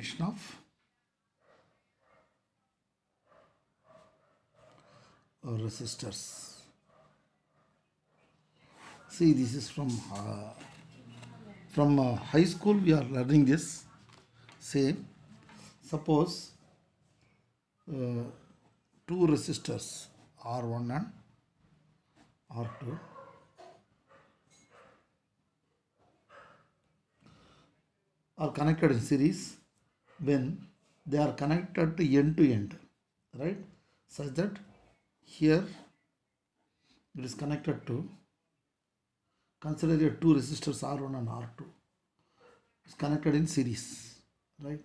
Of or resistors. See, this is from uh, from uh, high school. We are learning this. Say, suppose uh, two resistors R1 and R2. are connected in series when they are connected to end to end right such that here it is connected to consider the two resistors R1 and R2 is connected in series right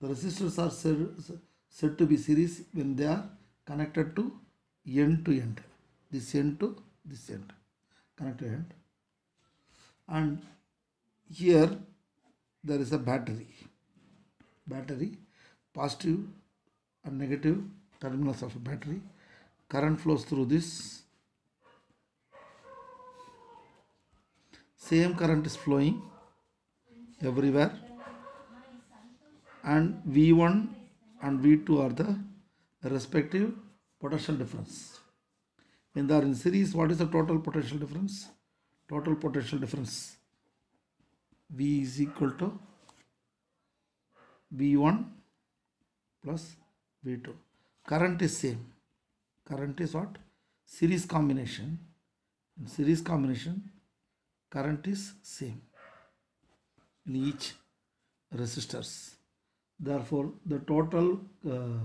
the resistors are said to be series when they are connected to end to end this end to this end connected end and here there is a battery battery, positive and negative terminals of a battery. Current flows through this. Same current is flowing everywhere and V1 and V2 are the respective potential difference. When they are in series, what is the total potential difference? Total potential difference. V is equal to V1 plus V2. Current is same. Current is what? Series combination. In series combination, current is same in each resistors. Therefore, the total uh,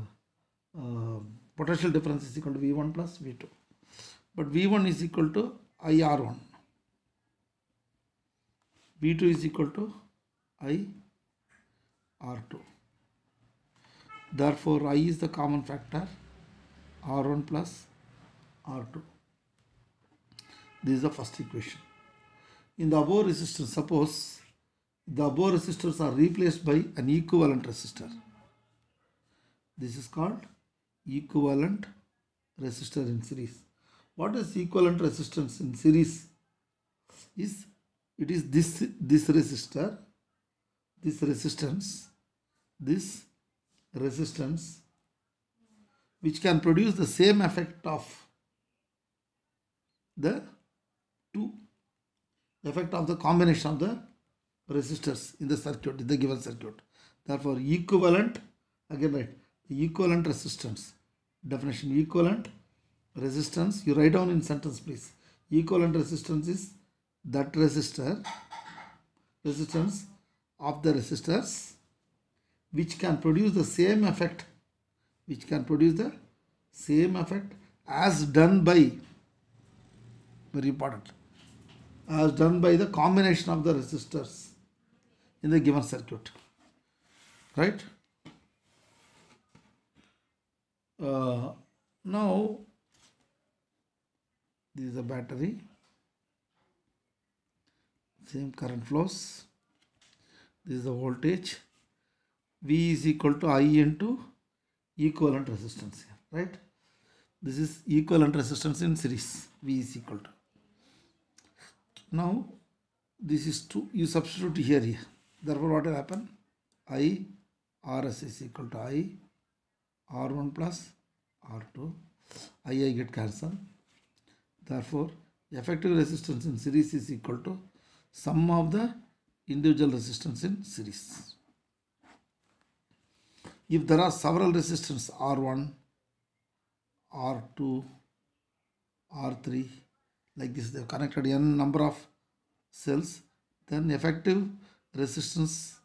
uh, potential difference is equal to V1 plus V2. But V1 is equal to IR1. V2 is equal to I R2. Therefore, I is the common factor R1 plus R2. This is the first equation. In the above resistance, suppose the above resistors are replaced by an equivalent resistor. This is called equivalent resistor in series. What is equivalent resistance in series? Is it is this this resistor, this resistance this resistance which can produce the same effect of the two effect of the combination of the resistors in the circuit in the given circuit therefore equivalent again right equivalent resistance definition equivalent resistance you write down in sentence please equivalent resistance is that resistor resistance of the resistors which can produce the same effect which can produce the same effect as done by very important as done by the combination of the resistors in the given circuit right uh, now this is a battery same current flows this is the voltage V is equal to I into equivalent resistance here, right? This is equivalent resistance in series. V is equal to. Now, this is to you substitute here here. Therefore, what will happen? I RS is equal to I R1 plus R2. I I get cancelled. Therefore, effective resistance in series is equal to sum of the individual resistance in series if there are several resistors R1, R2, R3 like this they have connected n number of cells then effective resistance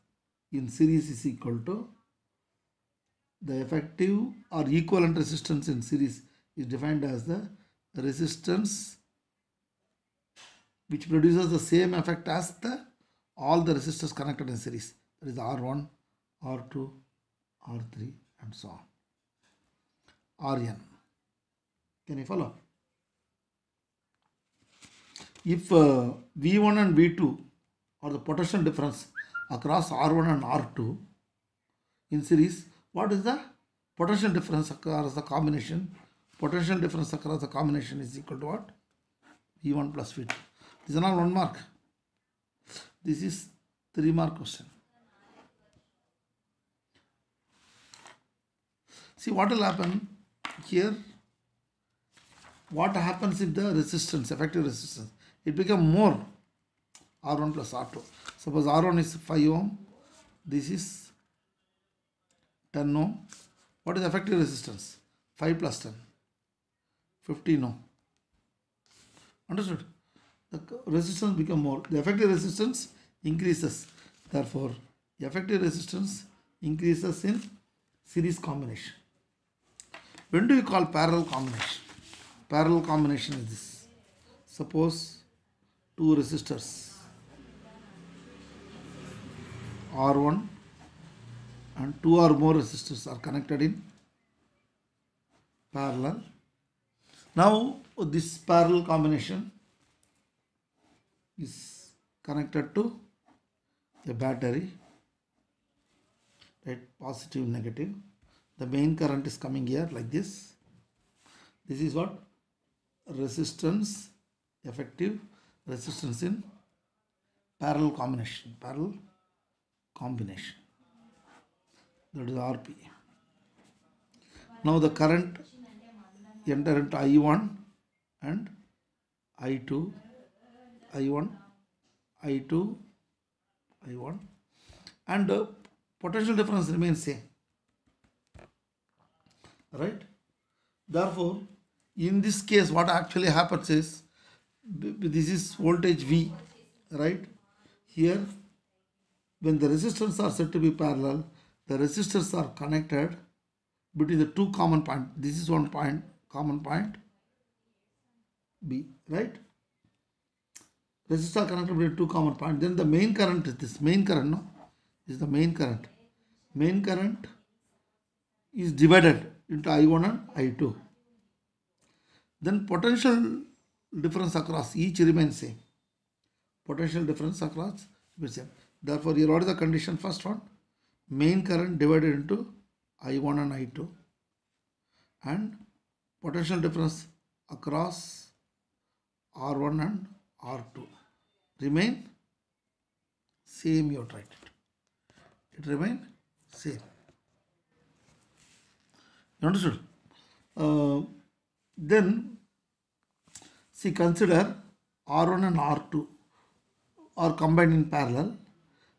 in series is equal to the effective or equivalent resistance in series is defined as the resistance which produces the same effect as the all the resistors connected in series that is R1, R2, R3 and so on. Rn. Can you follow? If uh, V1 and V2 are the potential difference across R1 and R2 in series, what is the potential difference across the combination? Potential difference across the combination is equal to what? V1 plus V2. These are not one mark. This is three mark question. See what will happen here? What happens if the resistance, effective resistance, it become more R1 plus R2. Suppose R1 is 5 ohm, this is 10 ohm. What is effective resistance? 5 plus 10, 15 ohm. Understood? The resistance become more. The effective resistance increases. Therefore, effective resistance increases in series combination. When do you call parallel combination? Parallel combination is this. Suppose two resistors R1 and two or more resistors are connected in parallel. Now this parallel combination is connected to the battery right positive negative the main current is coming here like this this is what resistance effective resistance in parallel combination parallel combination that is rp now the current enter into i1 and i2 i1 i2 i1 and the uh, potential difference remains same right therefore in this case what actually happens is this is voltage v right here when the resistors are said to be parallel the resistors are connected between the two common point this is one point common point b right resistor connected between two common point then the main current is this main current no is the main current main current is divided into I1 and I2. Then potential difference across each remains same. Potential difference across remains same. Therefore, here what is the condition? First one, main current divided into I1 and I2 and potential difference across R1 and R2 remain same you have tried it. It remain same. You understood? Uh, then, see, consider R1 and R2 are combined in parallel.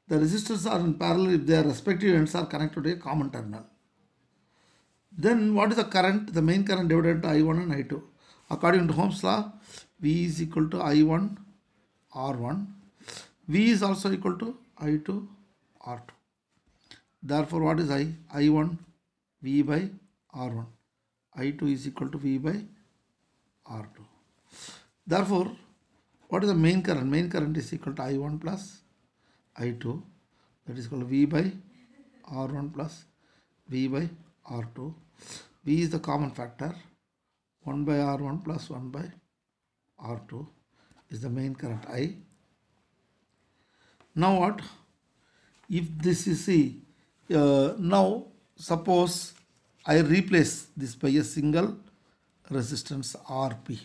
The resistors are in parallel if their respective ends are connected to a common terminal. Then what is the current? The main current divided into I1 and I2. According to Ohm's law, V is equal to I1 R1. V is also equal to I2 R2. Therefore, what is I? I1 V by R1. I2 is equal to V by R2. Therefore, what is the main current? Main current is equal to I1 plus I2 that is called V by R1 plus V by R2. V is the common factor 1 by R1 plus 1 by R2 is the main current I. Now what? If this is C, uh, now suppose I replace this by a single resistance Rp.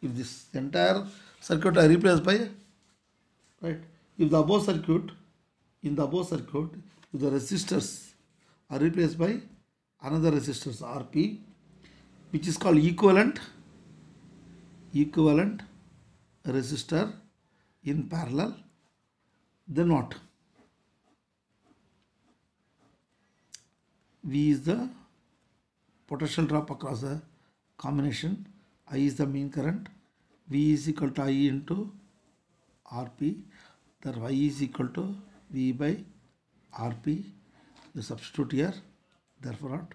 If this entire circuit I replace by, right, if the above circuit, in the above circuit, if the resistors are replaced by another resistance Rp, which is called equivalent, equivalent resistor in parallel, then what? V is the potential drop across the combination. I is the mean current, V is equal to I into Rp, that Y is equal to V by Rp. You substitute here, therefore not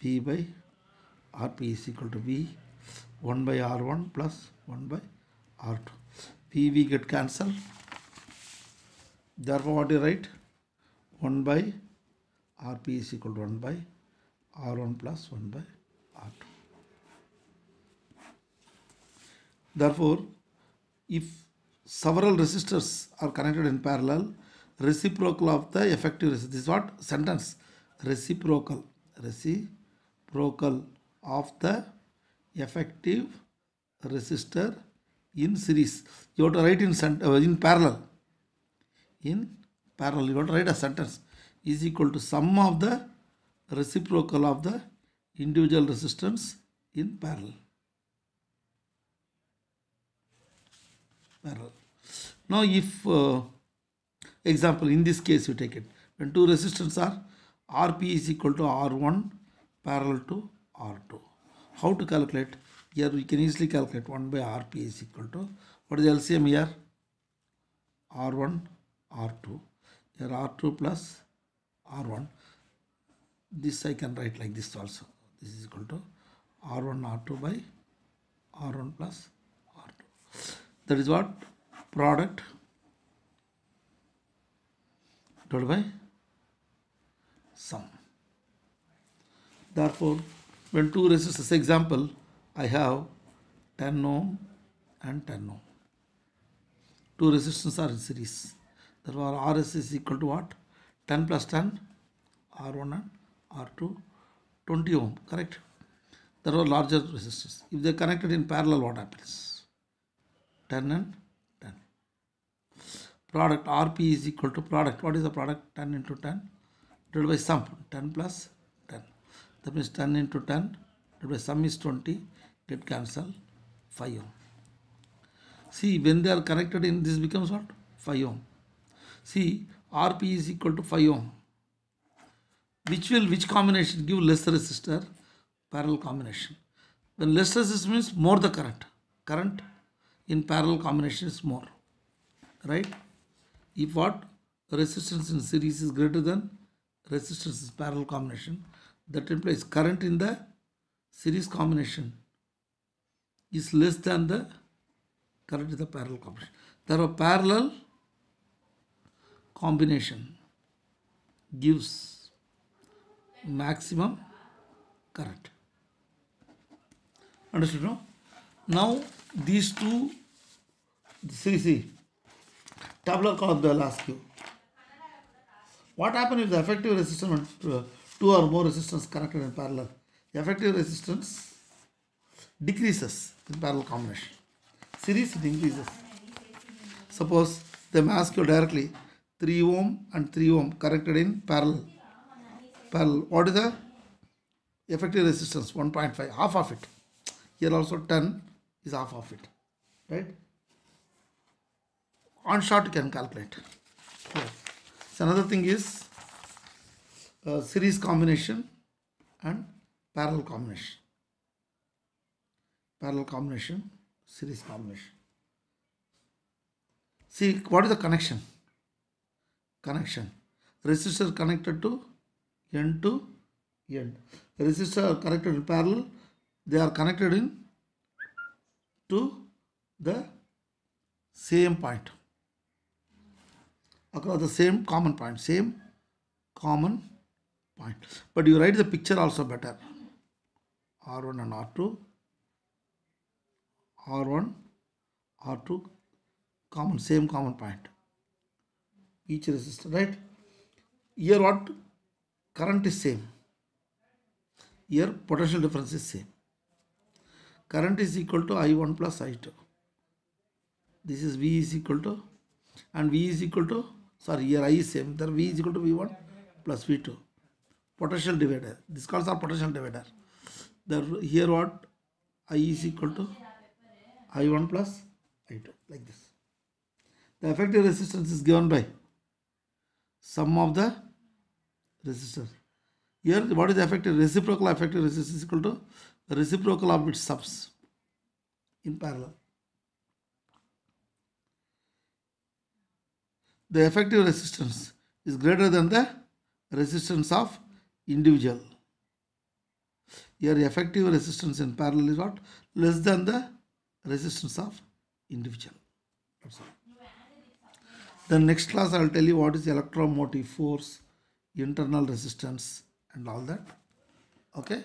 V by Rp is equal to V 1 by R1 plus 1 by R2. V, V get cancelled. Therefore, what do you write? 1 by Rp is equal to 1 by R1 plus 1 by R2. Therefore, if several resistors are connected in parallel, reciprocal of the effective resistance. This is what sentence? Reciprocal. Reciprocal of the effective resistor in series. You have to write in, uh, in parallel. In parallel, you have to write a sentence is equal to sum of the reciprocal of the individual resistance in parallel. parallel. Now if uh, example in this case you take it when two resistors are Rp is equal to R1 parallel to R2. How to calculate? Here we can easily calculate 1 by Rp is equal to what is the LCM here? R1 R2 here R2 plus R1 this I can write like this also this is equal to r1 r2 by r1 plus r2 that is what product divided by sum therefore when two resistors example I have 10 ohm and 10 ohm two resistors are in series therefore RS is equal to what 10 plus 10 R1 and R2 20 ohm correct there are larger resistors if they are connected in parallel what happens 10 and 10 product rp is equal to product what is the product 10 into 10 divided by sum 10 plus 10 that means 10 into 10 divided by sum is 20 get cancel 5 ohm see when they are connected in this becomes what 5 ohm see rp is equal to 5 ohm which will which combination give lesser resistor parallel combination when less resistance means more the current current in parallel combination is more right if what resistance in series is greater than resistance in parallel combination that implies current in the series combination is less than the current in the parallel combination are parallel combination gives maximum current. Understood, no? Now, these two, see, see, tabular column they will ask you. What happens if the effective resistance and uh, two or more resistance connected in parallel? The effective resistance decreases in parallel combination. Series it increases. Suppose they mask you directly 3 ohm and 3 ohm connected in parallel well, what is the effective resistance? 1.5, half of it. Here also 10 is half of it, right? On short you can calculate. Yes. So another thing is uh, series combination and parallel combination. Parallel combination, series combination. See, what is the connection? Connection. Resistor connected to end to end. The resistors are connected in parallel. They are connected in to the same point. Across the same common point. Same common point. But you write the picture also better. R1 and R2. R1, R2 common, same common point. Each resistor, right? Here what current is same here potential difference is same current is equal to i1 plus i2 this is v is equal to and v is equal to sorry here i is same there v is equal to v1 plus v2 potential divider this calls our potential divider there here what i is equal to i1 plus i2 like this the effective resistance is given by sum of the resistor. Here, what is effective? Reciprocal effective resistance is equal to reciprocal of its subs in parallel. The effective resistance is greater than the resistance of individual. Here, effective resistance in parallel is what? Less than the resistance of individual. The Then next class I will tell you what is electromotive force internal resistance and all that okay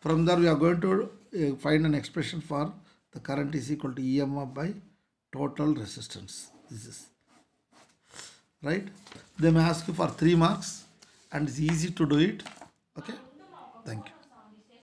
from there we are going to uh, find an expression for the current is equal to EMF by total resistance this is right they may ask you for three marks and it's easy to do it okay thank you